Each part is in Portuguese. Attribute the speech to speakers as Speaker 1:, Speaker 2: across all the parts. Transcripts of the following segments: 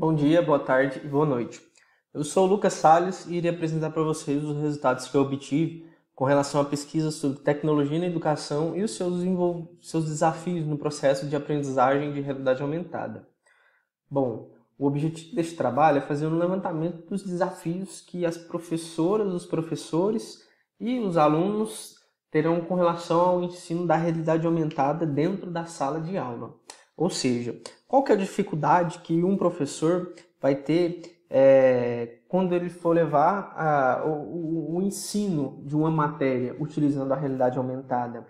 Speaker 1: Bom dia, boa tarde e boa noite. Eu sou o Lucas Salles e irei apresentar para vocês os resultados que eu obtive com relação à pesquisa sobre tecnologia na educação e os seus, seus desafios no processo de aprendizagem de realidade aumentada. Bom, o objetivo deste trabalho é fazer um levantamento dos desafios que as professoras, os professores e os alunos terão com relação ao ensino da realidade aumentada dentro da sala de aula. Ou seja, qual que é a dificuldade que um professor vai ter é, quando ele for levar a, o, o, ensino de uma matéria utilizando a realidade aumentada?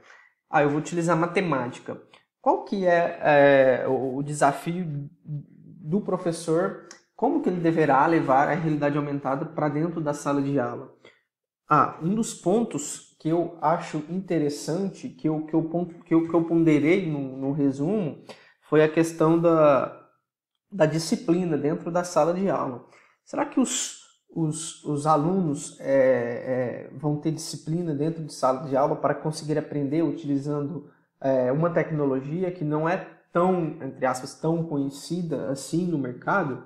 Speaker 1: Ah, eu vou utilizar matemática. Qual que é, é o, desafio do professor? Como que ele deverá levar a realidade aumentada para dentro da sala de aula? Ah, um dos pontos que eu acho interessante, que eu, que eu, que eu, que eu ponderei no, no resumo, foi a questão da, da disciplina dentro da sala de aula. Será que os, os, os alunos é, é, vão ter disciplina dentro de sala de aula para conseguir aprender utilizando é, uma tecnologia que não é tão, entre aspas, tão conhecida assim no mercado?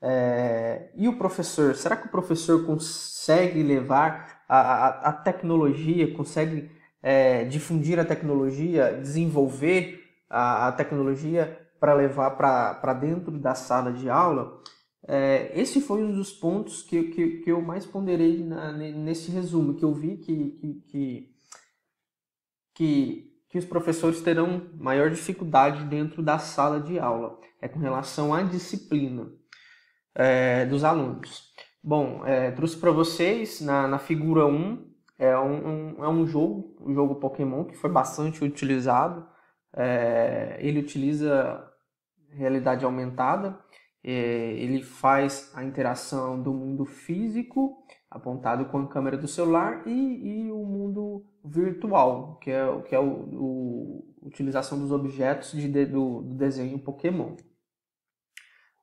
Speaker 1: É, e o professor? Será que o professor consegue levar a, a, a tecnologia, consegue é, difundir a tecnologia, desenvolver a, a tecnologia para levar para dentro da sala de aula, é, esse foi um dos pontos que, que, que eu mais ponderei na, nesse resumo, que eu vi que, que, que, que, que os professores terão maior dificuldade dentro da sala de aula, é com relação à disciplina é, dos alunos. Bom, é, trouxe para vocês na, na figura 1, é um, um, é um jogo, o um jogo Pokémon, que foi bastante utilizado é, ele utiliza realidade aumentada, é, ele faz a interação do mundo físico apontado com a câmera do celular e, e o mundo virtual, que é, que é o, o utilização dos objetos de, de, do, do desenho Pokémon.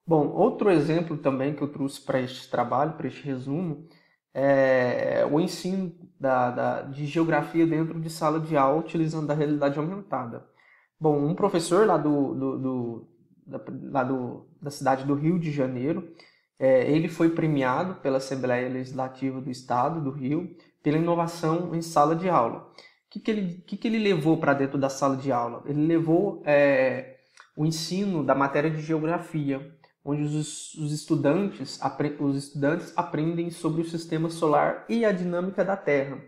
Speaker 1: Bom, outro exemplo também que eu trouxe para este trabalho, para este resumo, é o ensino da, da, de geografia dentro de sala de aula utilizando a realidade aumentada. Bom, um professor lá do, do, do da, lá do, da cidade do Rio de Janeiro, é, ele foi premiado pela Assembleia Legislativa do Estado do Rio pela inovação em sala de aula. O que, que, ele, que, que ele levou para dentro da sala de aula? Ele levou é, o ensino da matéria de geografia, onde os, os, estudantes, os estudantes aprendem sobre o sistema solar e a dinâmica da Terra.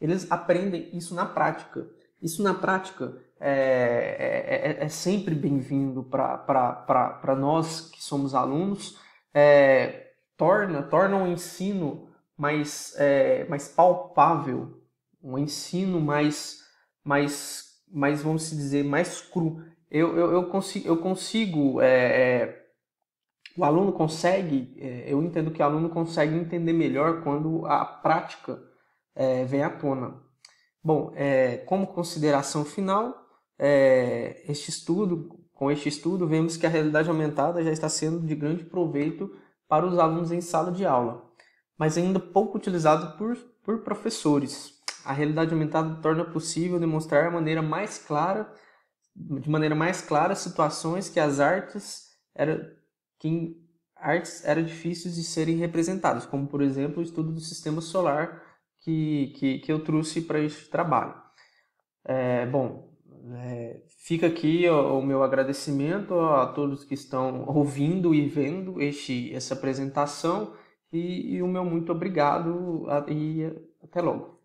Speaker 1: Eles aprendem isso na prática. Isso na prática é, é, é, é, é sempre bem-vindo para nós que somos alunos, é, torna, torna o um ensino mais, é, mais palpável, um ensino mais, mais, mais, vamos dizer, mais cru. Eu, eu, eu consigo, eu consigo o aluno consegue, eu entendo que o aluno consegue entender melhor quando a prática vem à tona. Bom, é, como consideração final, é, este estudo, com este estudo, vemos que a realidade aumentada já está sendo de grande proveito para os alunos em sala de aula, mas ainda pouco utilizado por, por professores. A realidade aumentada torna possível demonstrar de maneira mais clara, de maneira mais clara situações que as artes era, que artes eram difíceis de serem representadas, como por exemplo o estudo do sistema solar que, que, que eu trouxe para este trabalho. É, bom, é, fica aqui o, o, meu agradecimento a todos que estão ouvindo e vendo este, essa apresentação e, e o meu muito obrigado a, e até logo.